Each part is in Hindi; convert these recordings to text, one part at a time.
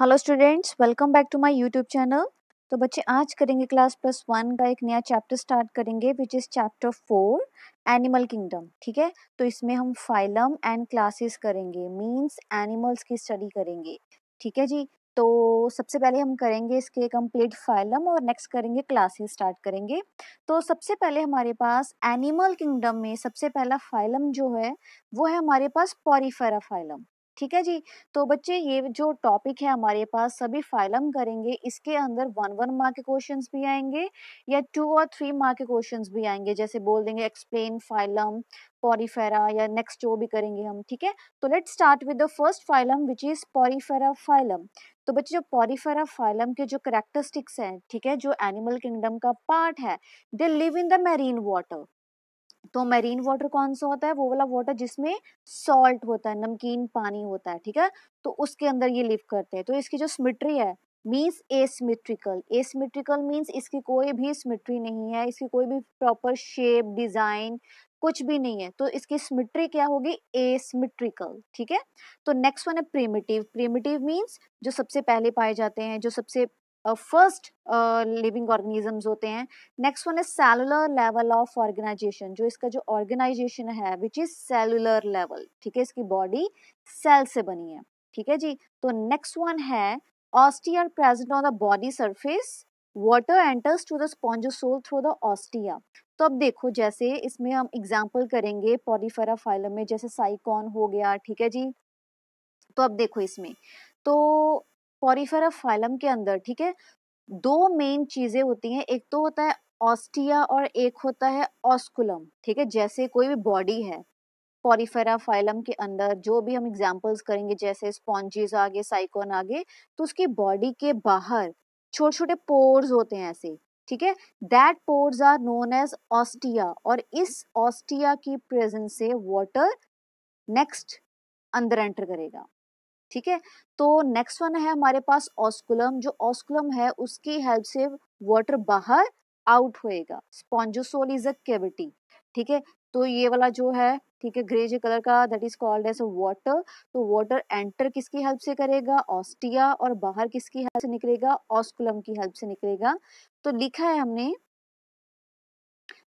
Hello students welcome back to my YouTube channel तो बच्चे आज करेंगे क्लास प्लस वन का एक नया चैप्टर स्टार्ट करेंगे which is chapter four animal kingdom ठीक है तो इसमें हम फाइलम एंड क्लासेस करेंगे मींस एनिमल्स की स्टडी करेंगे ठीक है जी तो सबसे पहले हम करेंगे इसके कंप्लीट फाइलम और नेक्स्ट करेंगे क्लासेस स्टार्ट करेंगे तो सबसे पहले हमारे पास एनिमल किंगडम में सबसे पहला फाइलम जो है वो है हमारे पास पॉरीफेरा फाइलम ठीक है जी तो बच्चे ये जो टॉपिक है हमारे पास सभी फाइलम करेंगे इसके अंदर वन वन मार्क के क्वेश्चन भी आएंगे या टू और थ्री मार्क के क्वेश्चन भी आएंगे जैसे बोल देंगे एक्सप्लेन फाइलम पॉरीफेरा या नेक्स्ट जो भी करेंगे हम ठीक है तो let start with the first phylum which is porifera phylum तो बच्चे जो पॉरीफेरा फाइलम के जो करेक्टरिस्टिक्स हैं ठीक है जो एनिमल किंगडम का पार्ट है they live in the marine water तो मरीन वाटर कौन सा होता है वो वाला वाटर जिसमें सॉल्ट होता है नमकीन पानी होता है ठीक है तो उसके अंदर ये लिव करते हैं तो इसकी जो सिमिट्री है मीन्स एसमिट्रिकल एसमिट्रिकल मीन्स इसकी कोई भी सिमिट्री नहीं है इसकी कोई भी प्रॉपर शेप डिजाइन कुछ भी नहीं है तो इसकी सिमिट्री क्या होगी एसमिट्रिकल ठीक है तो नेक्स्ट वन है प्रीमिटिव प्रीमिटिव मीन्स जो सबसे पहले पाए जाते हैं जो सबसे फर्स्ट लिविंग ऑर्गेनिजम्स होते हैं next one is cellular level of organisation जो इसका जो ऑर्गेनाइजेशन है विच इज सेलुलर लेवल ठीक है इसकी बॉडी सेल से बनी है ठीक है जी तो नेक्स्ट वन है ostia present on the body surface water enters to the spongocoel through the ostia तो अब देखो जैसे इसमें हम एग्जाम्पल करेंगे पॉलीफेरा फाइलम में जैसे साइकॉन हो गया ठीक है जी तो अब देखो इसमें तो पॉरीफेरा फाइलम के अंदर ठीक है दो मेन चीजें होती हैं एक तो होता है ऑस्टिया और एक होता है ऑस्कुलम ठीक है जैसे कोई भी बॉडी है पॉरीफेरा फाइलम के अंदर जो भी हम एग्जाम्पल्स करेंगे जैसे स्पॉन्जीज आगे साइकोन आगे तो उसकी बॉडी के बाहर छोटे छोटे पोर्स होते हैं ऐसे ठीक है that pores are known as ostia और इस ऑस्टिया की प्रेजेंस से वाटर नेक्स्ट अंदर एंटर करेगा ठीक है तो नेक्स्ट वन है हमारे पास ऑस्कुलम जो ऑस्कुलम है उसकी हेल्प से वाटर बाहर आउट होएगा स्पॉन्जोसोल इज अ केविटी ठीक है तो ये वाला जो है ठीक है ग्रे जे कलर का that is called as water तो वाटर एंटर किसकी हेल्प से करेगा ऑस्टिया और बाहर किसकी हेल्प से निकलेगा ऑस्कुलम की हेल्प से निकलेगा तो लिखा है हमने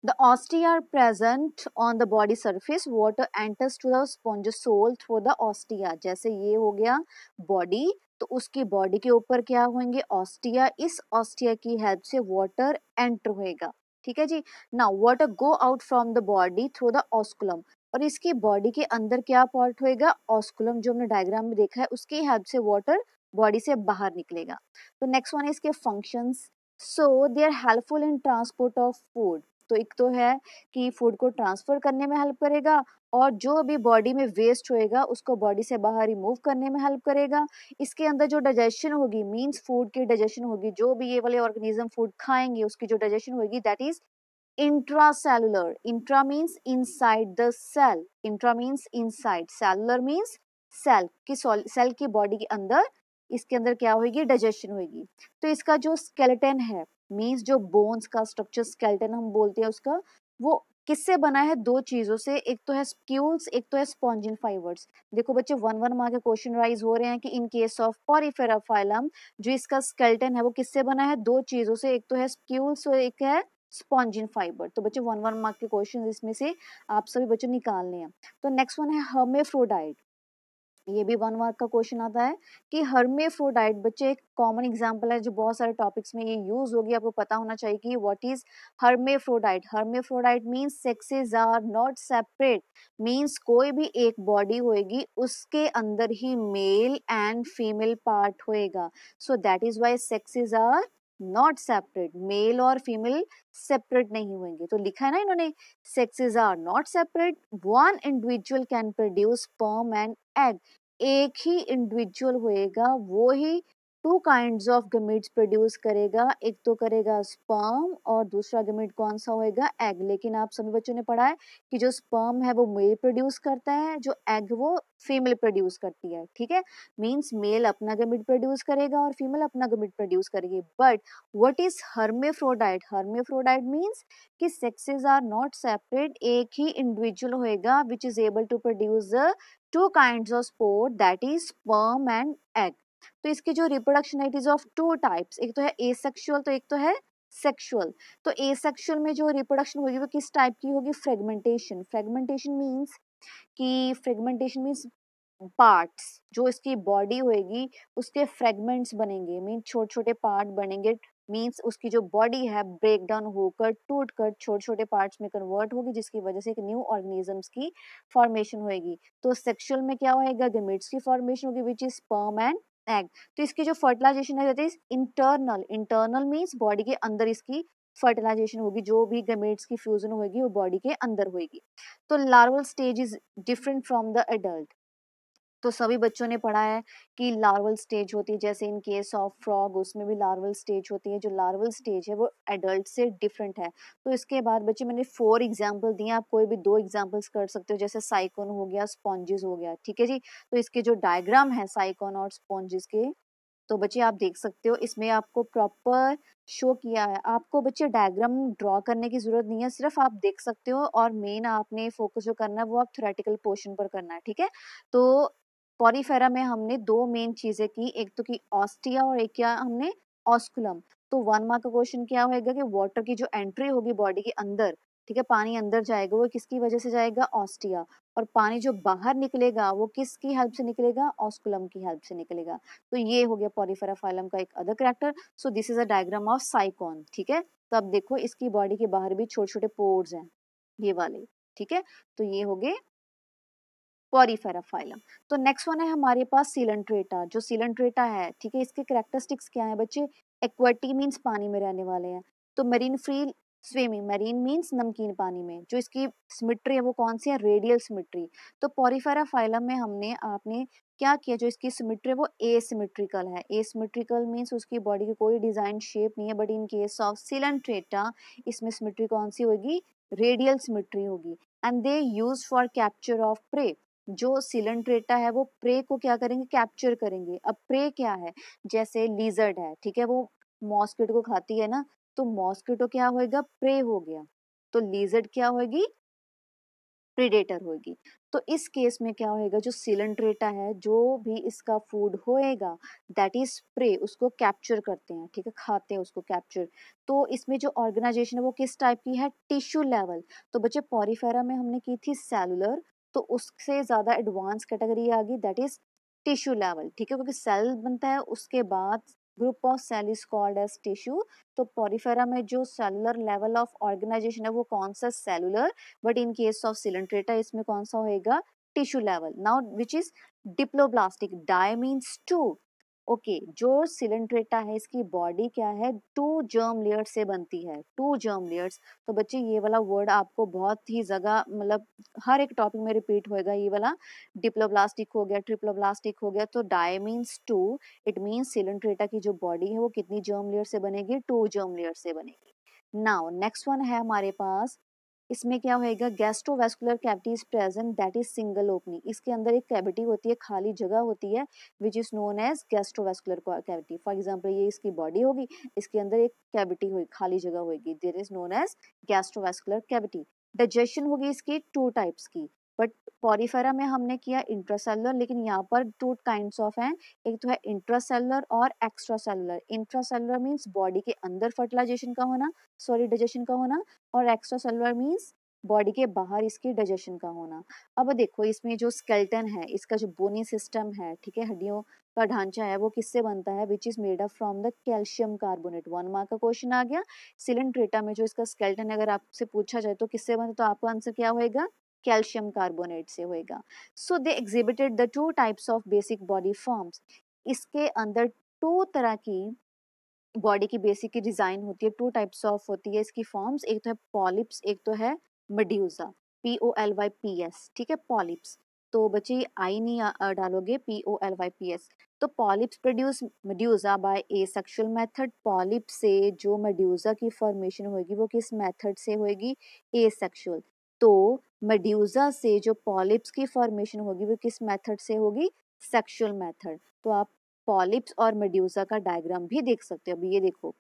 The ostia are present on the body surface. Water enters to the spongiosole through the ostia. जैसे ये हो गया body तो उसकी बॉडी के ऊपर क्या होंगे ऑस्टिया इस ऑस्टिया की हेल्प से वाटर एंटर होएगा ठीक है जी ना water go out from the body through the osculum और इसकी बॉडी के अंदर क्या पार्ट होएगा ऑस्कुलम जो हमने डायग्राम में देखा है उसकी हेल्प से वाटर बॉडी से बाहर निकलेगा तो नेक्स्ट वन है इसके functions so they are helpful in transport of food तो एक तो है कि फूड को ट्रांसफ़र करने में हेल्प करेगा और जो भी बॉडी में वेस्ट होएगा उसको बॉडी से बाहर रिमूव करने में हेल्प करेगा इसके अंदर जो डाइजेशन होगी मीन्स फूड की डाइजेशन होगी जो भी ये वाले ऑर्गेनिज्म फूड खाएंगे उसकी जो डाइजेशन होगी that is intra intracellular intra in the cell intra means inside cellular means cell की सेल की बॉडी के अंदर इसके अंदर क्या होगी डाइजेशन होगी तो इसका जो स्केलेटन है मीन्स जो बोन्स का स्ट्रक्चर स्केल्टन हम बोलते हैं उसका वो किससे बना है दो चीज़ों से एक तो है स्क्यूल्स एक तो है स्पॉन्जिन फाइबर्स देखो बच्चे वन वन मार्क के क्वेश्चन राइज हो रहे हैं कि इन केस ऑफ पॉरीफेराफाइलम जो इसका स्केल्टन है वो किससे बना है दो चीज़ों से एक तो है स्क्यूल्स और एक है स्पॉन्जिन फाइबर तो बच्चे वन वन मार्क के क्वेश्चन इसमें से आप सभी बच्चों निकालने हैं तो नेक्स्ट वन है हर्मेफ्रोडाइट ये भी वन मार्क का क्वेश्चन आता है कि हर्मेफ्रोडाइट बच्चे एक कॉमन एग्जांपल है जो बहुत सारे टॉपिक्स में ये यूज होगी आपको पता होना चाहिए कि what is hermaphrodite hermaphrodite means sexes are not separate means कोई भी एक बॉडी होएगी उसके अंदर ही मेल एंड फीमेल पार्ट होएगा so that is why sexes are not separate male और फीमेल सेपरेट नहीं होंगे तो लिखा है ना इन्होंने sexes are not separate one individual can produce sperm and egg एक ही इंडिविजुअल होएगा वो ही two kinds of gametes produce करेगा एक तो करेगा स्पर्म और दूसरा गमीट कौन सा होएगा एग लेकिन आप सभी बच्चों ने पढ़ा है कि जो स्पर्म है वो मेल प्रोड्यूस करता है जो एग वो फीमेल प्रोड्यूस करती है ठीक है मींस मेल अपना गमीट प्रोड्यूस करेगा और फीमेल अपना गमीट प्रोड्यूस करेगी but what is hermaphrodite hermaphrodite means कि सेक्सेस आर नॉट सेपरेट एक ही इंडिविजुअल होएगा which is able to produce two kinds of spore that is sperm and egg तो इसके जो रिप्रोडक्शन है it is of two types एक तो है ए सेक्शुअल तो एक तो है सेक्शुअल तो ए सेक्शुअल में जो रिप्रोडक्शन होगी वो किस टाइप की होगी फ्रेगमेंटेशन फ्रेगमेंटेशन मीन्स कि फ्रेगमेंटेशन मीन्स पार्ट्स जो इसकी बॉडी होगी उसके फ्रेगमेंट्स बनेंगे मीन छोटे छोटे पार्ट बनेंगे मीन्स उसकी जो बॉडी है ब्रेक डाउन होकर टूट कर छोटे छोटे पार्ट्स में कन्वर्ट होगी जिसकी वजह से एक न्यू ऑर्गेनिजम्स की फॉर्मेशन होगी तो सेक्शुअल में क्या होएगा गेमिट्स की फॉर्मेशन होगी which is sperm and egg तो इसकी जो फर्टिलाइजेशन है इंटरनल इंटरनल मीन्स बॉडी के अंदर इसकी फर्टिलाइजेशन होगी जो भी गमेट्स की फ्यूजन होगी वो बॉडी के अंदर होगी तो larval stage is different from the adult तो सभी बच्चों ने पढ़ा है कि लार्वल स्टेज होती है जैसे इन केस ऑफ फ्रॉग उसमें भी लार्वल स्टेज होती है जो लार्वल स्टेज है वो एडल्ट से डिफरेंट है तो इसके बाद बच्चे मैंने फोर एग्जाम्पल दिए आप कोई भी दो एग्जाम्पल्स कर सकते हो जैसे साइकोन हो गया स्पॉन्जेस हो गया ठीक है जी तो इसके जो डायग्राम है साइकोन और स्पॉन्जेस के तो बच्चे आप देख सकते हो इसमें आपको प्रॉपर शो किया है आपको बच्चे डायग्राम ड्रॉ करने की ज़रूरत नहीं है सिर्फ आप देख सकते हो और मेन आपने फोकस जो करना है वो आप थोरेटिकल पोर्शन पर करना है ठीक है तो पॉरीफेरा में हमने दो मेन चीज़ें की एक तो की ऑस्टिया और एक क्या हमने ऑस्कुलम तो वन मार्क का क्वेश्चन क्या होएगा कि वाटर की जो एंट्री होगी बॉडी के अंदर ठीक है पानी अंदर जाएगा वो किसकी वजह से जाएगा ऑस्टिया और पानी जो बाहर निकलेगा वो किसकी हेल्प से निकलेगा ऑस्कुलम की हेल्प से निकलेगा तो ये हो गया पॉरीफेरा फाइलम का एक other character so this is a diagram of sycon ठीक है तो अब देखो इसकी बॉडी के बाहर भी छोटे छोटे पोर्स हैं ये वाले ठीक है तो ये हो गए फाइलम तो नेक्स्ट वन है हमारे पास सीलेंट्रेटा जो सीलेंट्रेटा है ठीक है इसके करेक्टरिस्टिक्स क्या है बच्चे एक्वेटी मीन्स पानी में रहने वाले हैं तो marine free swimming marine means नमकीन पानी में जो इसकी सिमिट्री है वो कौन सी है रेडियल सिमिट्री तो पॉरीफेरा फाइलम में हमने आपने क्या किया जो इसकी सिमिट्री वो ए सिमिट्रिकल है ए सिमिट्रिकल मीन्स उसकी बॉडी की कोई डिजाइन शेप नहीं है but in case of coelenterata इसमें सिमिट्री कौन सी होगी रेडियल सिमिट्री होगी and they use for capture of prey जो सिलेंट्रेटा है वो प्रे को क्या करेंगे कैप्चर करेंगे अब प्रे क्या है जैसे लीजर्ड है ठीक है वो मॉस्किटो को खाती है ना तो मॉस्किटो क्या होएगा प्रे हो गया तो लीजर्ड क्या होगी प्रिडेटर होगी तो इस केस में क्या होएगा जो सिलेंट्रेटा है जो भी इसका फूड होएगा दैट इज प्रे उसको कैप्चर करते हैं ठीक है खाते हैं उसको कैप्चर तो इसमें जो ऑर्गेनाइजेशन है वो किस टाइप की है टिश्यू लेवल तो बच्चे पॉरीफेरा में हमने की थी सेलुलर तो उससे ज़्यादा एडवांस कैटेगरी आ गई दैट इज़ टिश्यू लेवल ठीक है क्योंकि सेल बनता है उसके बाद group of cell is called as tissue तो पॉरीफेरा में जो सेलुलर लेवल ऑफ ऑर्गेनाइजेशन है वो कौन सा cellular but in case of coelenterata इसमें कौन सा होएगा tissue level now which is diploblastic di means two okay okay, जो सिलेंड्रेटा है इसकी बॉडी क्या है टू जर्म लेयर्स से बनती है टू जर्म लेयर्स तो बच्चे ये वाला वर्ड आपको बहुत ही जगह मतलब हर एक टॉपिक में रिपीट होएगा ये वाला डिप्लोब्लास्टिक हो गया ट्रिप्लोब्लास्टिक हो गया तो di means two it means coelenterata की जो बॉडी है वो कितनी जर्म लेयर से बनेगी टू जर्म लेयर से बनेगी नाउ नेक्स्ट वन है हमारे पास इसमें क्या होएगा gastrovascular cavity is present that is single opening इसके अंदर एक कैविटी होती है खाली जगह होती है which is known as gastrovascular cavity for example ये इसकी बॉडी होगी इसके अंदर एक कैविटी होगी खाली जगह होगी there is known as gastrovascular cavity digestion होगी इसकी टू टाइप्स की बट पॉरीफेरा में हमने किया इंट्रासेलुलर लेकिन यहाँ पर टू काइंड ऑफ हैं एक तो है इंट्रासेलुलर और extra cellular intracellular means body के अंदर फर्टिलाइजेशन का होना सॉरी डाइजेशन का होना और एक्स्ट्रा सेलुलर मीन्स बॉडी के बाहर इसके डाइजेशन का होना अब देखो इसमें जो स्केल्टन है इसका जो बोनी सिस्टम है ठीक है हड्डियों का ढांचा है वो किससे बनता है which is made up from the calcium carbonate one mark का क्वेश्चन आ गया सिलेंट्रेटा में जो इसका स्केल्टन अगर आपसे पूछा जाए तो किससे बनता है तो आपका आंसर क्या होएगा कैल्शियम कार्बोनेट से होएगा so they exhibited the two types of basic body forms इसके अंदर टू तरह की बॉडी की बेसिक की डिज़ाइन होती है टू टाइप्स ऑफ होती है इसकी फॉर्म्स एक तो है पॉलिप्स एक तो है medusa P O L Y P S ठीक है पॉलिप्स तो बच्चे आई नहीं डालोगे P O L Y P S तो polyps produce medusa by asexual method polyp से जो मेड्यूज़ा की फॉर्मेशन होगी वो किस मेथड से होगी ए सेक्शुअल तो मेड्यूजा से जो पॉलिप्स की फॉर्मेशन होगी वो किस मेथड से होगी सेक्सुअल मेथड तो आप पॉलिप्स और मेड्यूजा का डायग्राम भी देख सकते हो अभी ये देखो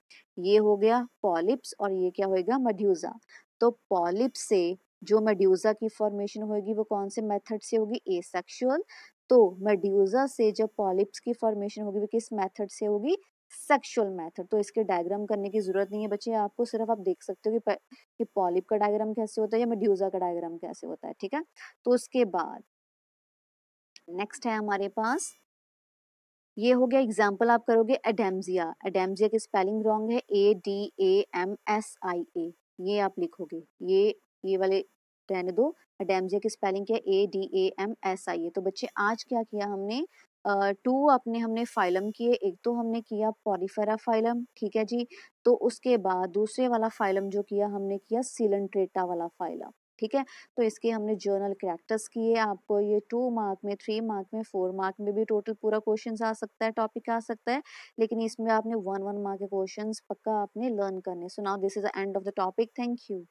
ये हो गया पॉलिप्स और ये क्या होएगा मेड्यूजा तो पॉलिप्स से जो मेड्यूजा की फॉर्मेशन होगी वो कौन से मेथड से होगी ए सेक्शुअल तो मेड्यूजा से जो पॉलिप्स की फॉर्मेशन होगी वो किस मेथड से होगी सेक्सुअल मेथड तो इसके डायग्राम करने की ज़रूरत नहीं है बच्चे आपको सिर्फ आप देख सकते हो कि कि पॉलिप का डायग्राम कैसे होता है या मेड्यूजा का डायग्राम कैसे होता है ठीक है तो उसके बाद नेक्स्ट है हमारे पास ये हो गया एग्जाम्पल आप करोगे एडेम्जिया एडेम्जिया की स्पेलिंग रॉन्ग है A D A M S I A ये आप लिखोगे ये ये वाले रहने दो एडेम्जिया की स्पेलिंग क्या है A D A M S I A तो बच्चे आज क्या किया हमने टू अपने हमने फाइलम किए एक तो हमने किया पॉलीफेरा फाइलम ठीक है जी तो उसके बाद दूसरे वाला फाइलम जो किया हमने किया सिलेंट्रेटा वाला फाइलम ठीक है तो इसके हमने जर्नल करेक्टर्स किए आपको ये टू मार्क में थ्री मार्क में फोर मार्क में भी टोटल पूरा क्वेश्चन आ सकता है टॉपिक आ सकता है लेकिन इसमें आपने वन वन मार्क के क्वेश्चन पक्का आपने लर्न करने so now this is the end of the topic thank you